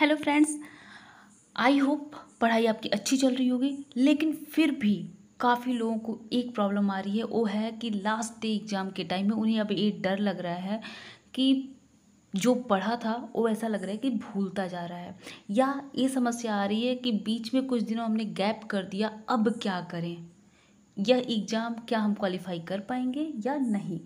hello friends I hope पढ़ाई आपकी अच्छी चल रही होगी लेकिन फिर भी काफ़ी लोगों को एक प्रॉब्लम आ रही है वो है कि लास्ट डे एग्ज़ाम के टाइम में उन्हें अब ये डर लग रहा है कि जो पढ़ा था वो ऐसा लग रहा है कि भूलता जा रहा है या ये समस्या आ रही है कि बीच में कुछ दिनों हमने गैप कर दिया अब क्या करें यह एग्ज़ाम क्या हम क्वालिफाई कर पाएंगे या नहीं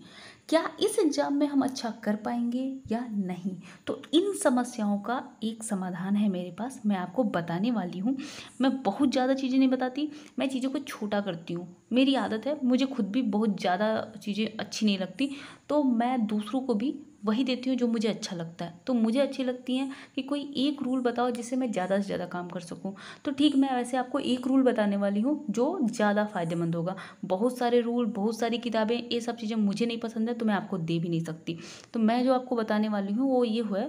क्या इस एग्ज़ाम में हम अच्छा कर पाएंगे या नहीं तो इन समस्याओं का एक समाधान है मेरे पास मैं आपको बताने वाली हूँ मैं बहुत ज़्यादा चीज़ें नहीं बताती मैं चीज़ों को छोटा करती हूँ मेरी आदत है मुझे खुद भी बहुत ज़्यादा चीज़ें अच्छी नहीं लगती तो मैं दूसरों को भी वही देती हूँ जो मुझे अच्छा लगता है तो मुझे अच्छी लगती हैं कि कोई एक रूल बताओ जिससे मैं ज़्यादा से ज़्यादा काम कर सकूँ तो ठीक मैं वैसे आपको एक रूल बताने वाली हूँ जो ज़्यादा फ़ायदेमंद होगा बहुत सारे रूल बहुत सारी किताबें ये सब चीज़ें मुझे नहीं पसंद है तो मैं आपको दे भी नहीं सकती तो मैं जो आपको बताने वाली हूँ वो ये हुआ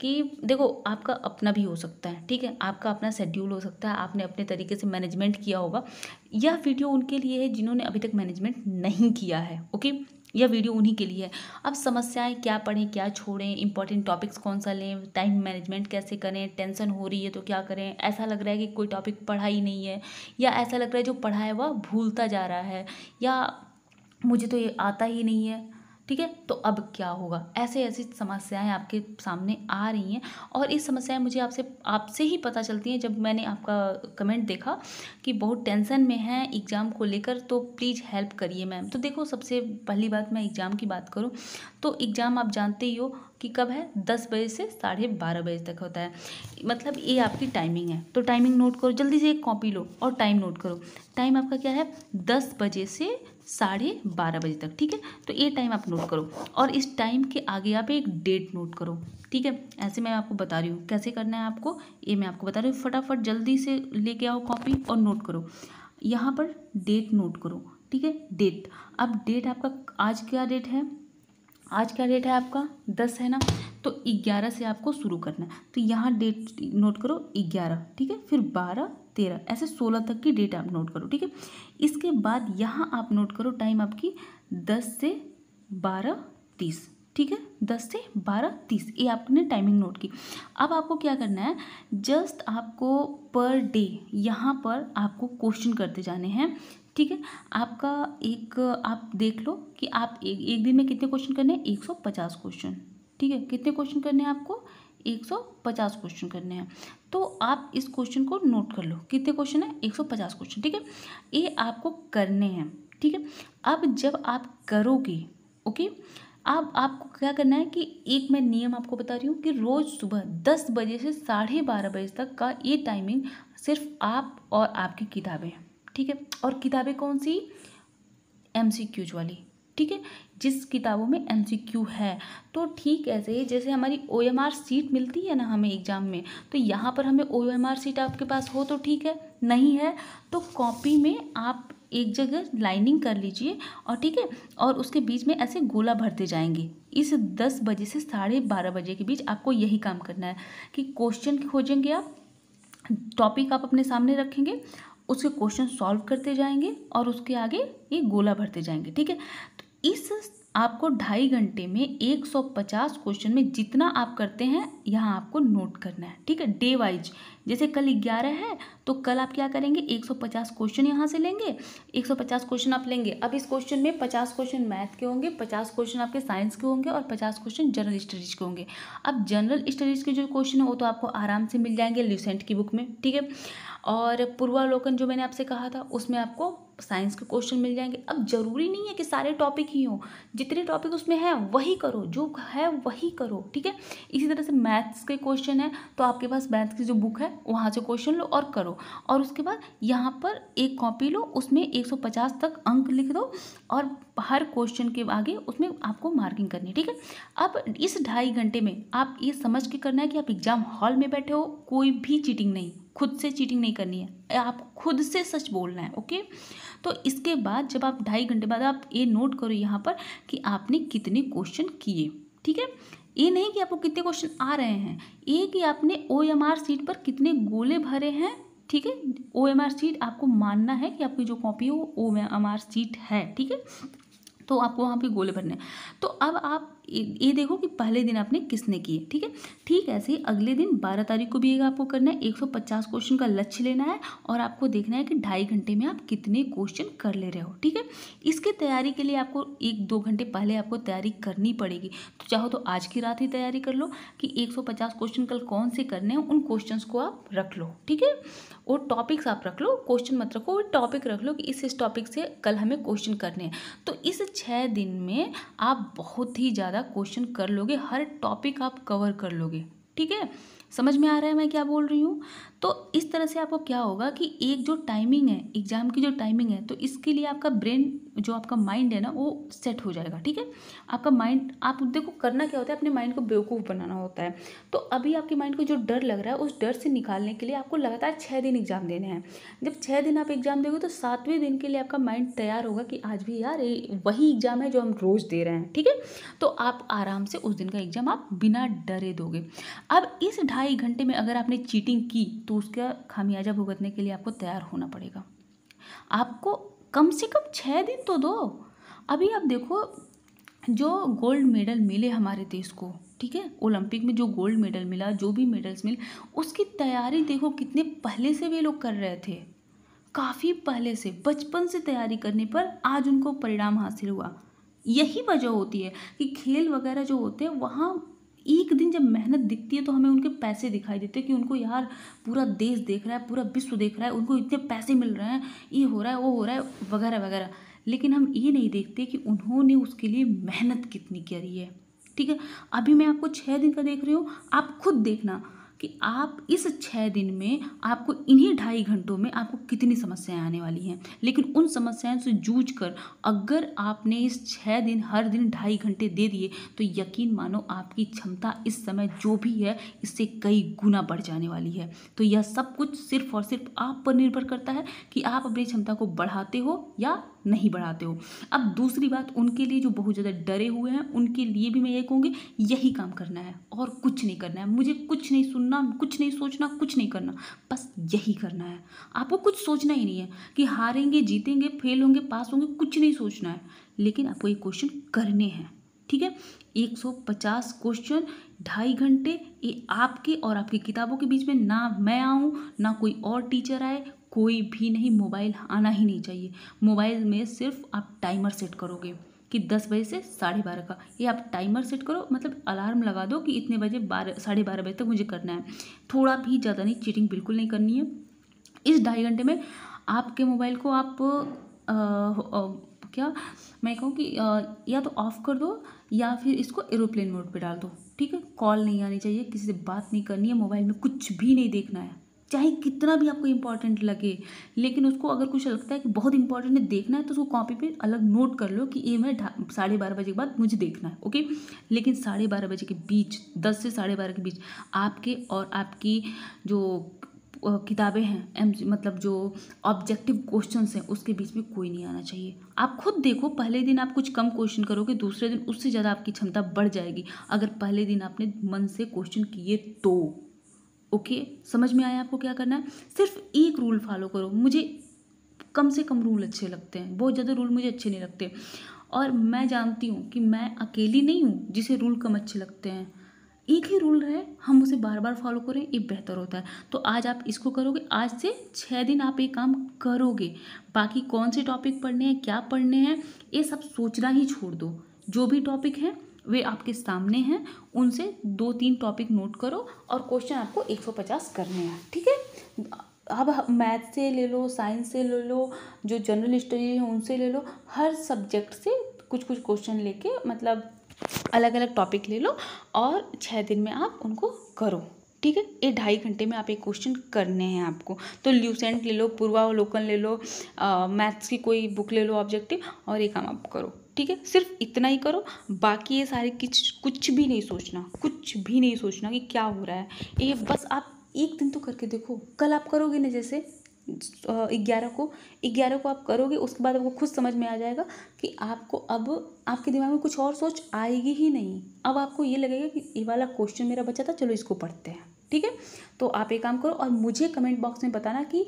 कि देखो आपका अपना भी हो सकता है ठीक है आपका अपना शेड्यूल हो सकता है आपने अपने तरीके से मैनेजमेंट किया होगा यह वीडियो उनके लिए है जिन्होंने अभी तक मैनेजमेंट नहीं किया है ओके यह वीडियो उन्हीं के लिए है अब समस्याएं क्या पढ़ें क्या छोड़ें इंपॉर्टेंट टॉपिक्स कौन सा लें टाइम मैनेजमेंट कैसे करें टेंशन हो रही है तो क्या करें ऐसा लग रहा है कि कोई टॉपिक पढ़ा ही नहीं है या ऐसा लग रहा है जो पढ़ा है वह भूलता जा रहा है या मुझे तो ये आता ही नहीं है ठीक है तो अब क्या होगा ऐसे ऐसी समस्याएं आपके सामने आ रही हैं और इस समस्याएं मुझे आपसे आपसे ही पता चलती हैं जब मैंने आपका कमेंट देखा कि बहुत टेंशन में हैं एग्ज़ाम को लेकर तो प्लीज़ हेल्प करिए मैम तो देखो सबसे पहली बात मैं एग्ज़ाम की बात करूँ तो एग्ज़ाम आप जानते ही हो कि कब है दस बजे से साढ़े बारह बजे तक होता है मतलब ये आपकी टाइमिंग है तो टाइमिंग नोट करो जल्दी से एक कॉपी लो और टाइम नोट करो टाइम आपका क्या है दस बजे से साढ़े बारह बजे तक ठीक है तो ये टाइम आप नोट करो और इस टाइम के आगे आप एक डेट नोट करो ठीक है ऐसे मैं आपको बता रही हूँ कैसे करना है आपको ये मैं आपको बता रही हूँ फटाफट जल्दी से लेके आओ कॉपी और नोट करो यहाँ पर डेट नोट करो ठीक है डेट अब डेट आपका आज क्या डेट है आज क्या डेट है आपका दस है ना तो ग्यारह से आपको शुरू करना है तो यहाँ डेट नोट करो ग्यारह ठीक है फिर बारह तेरह ऐसे सोलह तक की डेट आप नोट करो ठीक है इसके बाद यहाँ आप नोट करो टाइम आपकी दस से बारह तीस ठीक है दस से बारह तीस ये आपने टाइमिंग नोट की अब आपको क्या करना है जस्ट आपको पर डे यहाँ पर आपको क्वेश्चन करते जाने हैं ठीक है आपका एक आप देख लो कि आप एक एक दिन में कितने क्वेश्चन करने हैं एक सौ पचास क्वेश्चन ठीक है कितने क्वेश्चन करने हैं आपको एक सौ पचास क्वेश्चन करने हैं तो आप इस क्वेश्चन को नोट कर लो कितने क्वेश्चन है एक सौ पचास क्वेश्चन ठीक है ये आपको करने हैं ठीक है अब जब आप करोगे ओके अब आपको क्या करना है कि एक मैं नियम आपको बता रही हूँ कि रोज़ सुबह दस बजे से साढ़े बारह बजे तक का ये टाइमिंग सिर्फ आप और आपकी किताबें ठीक है और किताबें कौन सी एम सी क्यूज वाली ठीक है जिस किताबों में एम सी क्यू है तो ठीक ऐसे ही जैसे हमारी ओ एम आर सीट मिलती है ना हमें एग्ज़ाम में तो यहाँ पर हमें ओ एम आर सीट आपके पास हो तो ठीक है नहीं है तो कॉपी में आप एक जगह लाइनिंग कर लीजिए और ठीक है और उसके बीच में ऐसे गोला भरते जाएंगे इस दस बजे से साढ़े बारह बजे के बीच आपको यही काम करना है कि क्वेश्चन खोजेंगे आप टॉपिक आप अपने सामने रखेंगे उसके क्वेश्चन सॉल्व करते जाएंगे और उसके आगे ये गोला भरते जाएंगे ठीक है तो इस आपको ढाई घंटे में 150 क्वेश्चन में जितना आप करते हैं यहाँ आपको नोट करना है ठीक है डे वाइज जैसे कल ग्यारह है तो कल आप क्या करेंगे 150 क्वेश्चन यहाँ से लेंगे 150 क्वेश्चन आप लेंगे अब इस क्वेश्चन में 50 क्वेश्चन मैथ के होंगे 50 क्वेश्चन आपके साइंस के होंगे और 50 क्वेश्चन जनरल स्टडीज़ के होंगे अब जनरल स्टडीज़ के जो क्वेश्चन है वो तो आपको आराम से मिल जाएंगे लिसेंट की बुक में ठीक है और पूर्वावलोकन जो मैंने आपसे कहा था उसमें आपको साइंस के क्वेश्चन मिल जाएंगे अब ज़रूरी नहीं है कि सारे टॉपिक ही हों जितने टॉपिक उसमें हैं वही करो जो है वही करो ठीक है इसी तरह से मैथ्स के क्वेश्चन है तो आपके पास मैथ्स की जो बुक है वहाँ से क्वेश्चन लो और करो और उसके बाद यहाँ पर एक कॉपी लो उसमें 150 तक अंक लिख दो और हर क्वेश्चन के आगे उसमें आपको मार्किंग करनी है ठीक है अब इस ढाई घंटे में आप ये समझ के करना है कि आप एग्ज़ाम हॉल में बैठे हो कोई भी चीटिंग नहीं खुद से चीटिंग नहीं करनी है आप खुद से सच बोलना है ओके तो इसके बाद जब आप ढाई घंटे बाद आप ये नोट करो यहाँ पर कि आपने कितने क्वेश्चन किए ठीक है ये नहीं कि आपको कितने क्वेश्चन आ रहे हैं ये कि आपने ओ एम आर सीट पर कितने गोले भरे हैं ठीक है ओ एम आर सीट आपको मानना है कि आपकी जो कॉपी है वो ओ एम आर सीट है ठीक है तो आपको वहाँ पे गोले भरने हैं तो अब आप ये देखो कि पहले दिन आपने किसने किए ठीक है ठीक ऐसे ही अगले दिन बारह तारीख को भी आपको करना है एक सौ पचास क्वेश्चन का लक्ष्य लेना है और आपको देखना है कि ढाई घंटे में आप कितने क्वेश्चन कर ले रहे हो ठीक है इसके तैयारी के लिए आपको एक दो घंटे पहले आपको तैयारी करनी पड़ेगी तो चाहो तो आज की रात ही तैयारी कर लो कि एक सौ पचास क्वेश्चन कल कौन से करने हैं उन क्वेश्चन को आप रख लो ठीक है और टॉपिक्स आप रख लो क्वेश्चन मत रखो और टॉपिक रख लो कि इस इस टॉपिक से कल हमें क्वेश्चन करने हैं तो इस छः दिन में आप बहुत ही ज़्यादा क्वेश्चन कर लोगे हर टॉपिक आप कवर कर लोगे ठीक है समझ में आ रहा है मैं क्या बोल रही हूँ तो इस तरह से आपको क्या होगा कि एक जो टाइमिंग है एग्ज़ाम की जो टाइमिंग है तो इसके लिए आपका ब्रेन जो आपका माइंड है ना वो सेट हो जाएगा ठीक है आपका माइंड आप देखो करना क्या होता है अपने माइंड को बेवकूफ़ बनाना होता है तो अभी आपके माइंड को जो डर लग रहा है उस डर से निकालने के लिए आपको लगातार छः दिन एग्ज़ाम देने हैं जब छः दिन आप एग्ज़ाम देंगे तो सातवें दिन के लिए आपका माइंड तैयार होगा कि आज भी यार वही एग्ज़ाम है जो हम रोज़ दे रहे हैं ठीक है तो आप आराम से उस दिन का एग्ज़ाम आप बिना डरे दोगे अब इस ढाई घंटे में अगर आपने चीटिंग की तो तो उसका खामियाजा भुगतने के लिए आपको तैयार होना पड़ेगा आपको कम से कम छः दिन तो दो अभी आप देखो जो गोल्ड मेडल मिले हमारे देश को ठीक है ओलंपिक में जो गोल्ड मेडल मिला जो भी मेडल्स मिले उसकी तैयारी देखो कितने पहले से वे लोग कर रहे थे काफ़ी पहले से बचपन से तैयारी करने पर आज उनको परिणाम हासिल हुआ यही वजह होती है कि खेल वगैरह जो होते हैं वहाँ एक दिन जब मेहनत दिखती है तो हमें उनके पैसे दिखाई देते हैं कि उनको यार पूरा देश देख रहा है पूरा विश्व देख रहा है उनको इतने पैसे मिल रहे हैं ये हो रहा है वो हो रहा है वगैरह वगैरह लेकिन हम ये नहीं देखते कि उन्होंने उसके लिए मेहनत कितनी करी है ठीक है अभी मैं आपको छः दिन का देख रही हूँ आप खुद देखना कि आप इस छः दिन में आपको इन्हीं ढाई घंटों में आपको कितनी समस्याएं आने वाली हैं लेकिन उन समस्याओं से जूझ कर अगर आपने इस छः दिन हर दिन ढाई घंटे दे दिए तो यकीन मानो आपकी क्षमता इस समय जो भी है इससे कई गुना बढ़ जाने वाली है तो यह सब कुछ सिर्फ और सिर्फ आप पर निर्भर करता है कि आप अपनी क्षमता को बढ़ाते हो या नहीं बढ़ाते हो अब दूसरी बात उनके लिए जो बहुत ज़्यादा डरे हुए हैं उनके लिए भी मैं ये कहूँगी यही काम करना है और कुछ नहीं करना है मुझे कुछ नहीं सुनना कुछ नहीं सोचना कुछ नहीं करना बस यही करना है आपको कुछ सोचना ही नहीं है कि हारेंगे जीतेंगे फेल होंगे पास होंगे कुछ नहीं सोचना है लेकिन आपको ये क्वेश्चन करने हैं ठीक है पचास क्वेश्चन ढाई घंटे ये आपके और आपकी किताबों के बीच में ना मैं आऊँ ना कोई और टीचर आए कोई भी नहीं मोबाइल आना ही नहीं चाहिए मोबाइल में सिर्फ आप टाइमर सेट करोगे कि दस बजे से साढ़े बारह का ये आप टाइमर सेट करो मतलब अलार्म लगा दो कि इतने बजे बारह साढ़े बारह बजे तक मुझे करना है थोड़ा भी ज़्यादा नहीं चीटिंग बिल्कुल नहीं करनी है इस ढाई घंटे में आपके मोबाइल को आप आ, आ, क्या मैं कहूँ कि आ, या तो ऑफ़ कर दो या फिर इसको एरोप्लेन मोड पर डाल दो ठीक है कॉल नहीं आनी चाहिए किसी से बात नहीं करनी है मोबाइल में कुछ भी नहीं देखना है चाहे कितना भी आपको इंपॉर्टेंट लगे लेकिन उसको अगर कुछ लगता है कि बहुत इंपॉर्टेंट है देखना है तो उसको कॉपी पे अलग नोट कर लो कि ये मैं साढ़े बारह बजे के बाद मुझे देखना है ओके लेकिन साढ़े बारह बजे के बीच दस से साढ़े बारह के बीच आपके और आपकी जो किताबें हैं एम मतलब जो ऑब्जेक्टिव क्वेश्चन हैं उसके बीच में कोई नहीं आना चाहिए आप खुद देखो पहले दिन आप कुछ कम क्वेश्चन करोगे दूसरे दिन उससे ज़्यादा आपकी क्षमता बढ़ जाएगी अगर पहले दिन आपने मन से क्वेश्चन किए तो ओके समझ में आया आपको क्या करना है सिर्फ एक रूल फॉलो करो मुझे कम से कम रूल अच्छे लगते हैं बहुत ज़्यादा रूल मुझे अच्छे नहीं लगते और मैं जानती हूँ कि मैं अकेली नहीं हूँ जिसे रूल कम अच्छे लगते हैं एक ही रूल रहे हम उसे बार बार फॉलो करें ये बेहतर होता है तो आज आप इसको करोगे आज से छः दिन आप ये काम करोगे बाकी कौन से टॉपिक पढ़ने हैं क्या पढ़ने हैं ये सब सोचना ही छोड़ दो जो भी टॉपिक है वे आपके सामने हैं उनसे दो तीन टॉपिक नोट करो और क्वेश्चन आपको 150 करने हैं ठीक है अब मैथ से ले लो साइंस से ले लो जो जनरल स्टडी है उनसे ले लो हर सब्जेक्ट से कुछ कुछ क्वेश्चन लेके मतलब अलग अलग टॉपिक ले लो और छः दिन में आप उनको करो ठीक है ये ढाई घंटे में आप एक क्वेश्चन करने हैं आपको तो ल्यूसेंट ले लो पूर्वावलोकन ले लो मैथ्स की कोई बुक ले लो ऑब्जेक्टिव और ये काम आप करो ठीक है सिर्फ इतना ही करो बाकी ये सारे कुछ कुछ भी नहीं सोचना कुछ भी नहीं सोचना कि क्या हो रहा है ये बस आप एक दिन तो करके देखो कल आप करोगे ना जैसे ग्यारह को ग्यारह को आप करोगे उसके बाद आपको खुद समझ में आ जाएगा कि आपको अब आपके दिमाग में कुछ और सोच आएगी ही नहीं अब आपको ये लगेगा कि ये वाला क्वेश्चन मेरा बचा था चलो इसको पढ़ते हैं ठीक है तो आप एक काम करो और मुझे कमेंट बॉक्स में बताना कि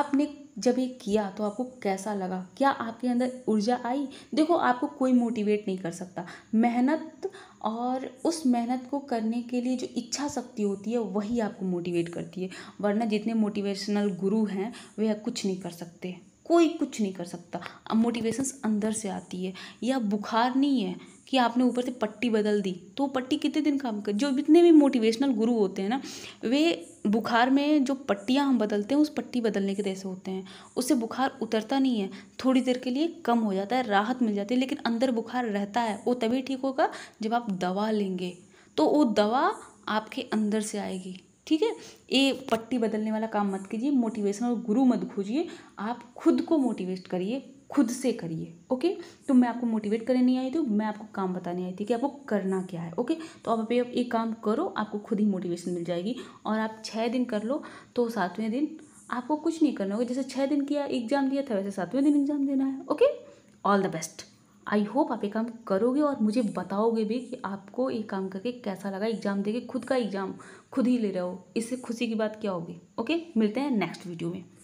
आपने जब ये किया तो आपको कैसा लगा क्या आपके अंदर ऊर्जा आई देखो आपको कोई मोटिवेट नहीं कर सकता मेहनत और उस मेहनत को करने के लिए जो इच्छा शक्ति होती है वही आपको मोटिवेट करती है वरना जितने मोटिवेशनल गुरु हैं वह कुछ नहीं कर सकते कोई कुछ नहीं कर सकता मोटिवेशंस अंदर से आती है या बुखार नहीं है कि आपने ऊपर से पट्टी बदल दी तो पट्टी कितने दिन काम कर जो जितने भी मोटिवेशनल गुरु होते हैं ना वे बुखार में जो पट्टियाँ हम बदलते हैं उस पट्टी बदलने के जैसे होते हैं उससे बुखार उतरता नहीं है थोड़ी देर के लिए कम हो जाता है राहत मिल जाती है लेकिन अंदर बुखार रहता है वो तभी ठीक होगा जब आप दवा लेंगे तो वो दवा आपके अंदर से आएगी ठीक है ये पट्टी बदलने वाला काम मत कीजिए मोटिवेशनल गुरु मत खोजिए आप खुद को मोटिवेट करिए खुद से करिए ओके तो मैं आपको मोटिवेट करने नहीं आई थी मैं आपको काम बताने आई थी कि आपको करना क्या है ओके तो आप अभी एक काम करो आपको खुद ही मोटिवेशन मिल जाएगी और आप छः दिन कर लो तो सातवें दिन आपको कुछ नहीं करना होगा जैसे छः दिन किया एग्ज़ाम दिया था वैसे सातवें दिन एग्ज़ाम देना है okay all the best I hope आप ये काम करोगे और मुझे बताओगे भी कि आपको ये काम करके कैसा लगा एग्ज़ाम देके खुद का एग्ज़ाम खुद ही ले रहे हो इससे खुशी की बात क्या होगी ओके मिलते हैं नेक्स्ट वीडियो में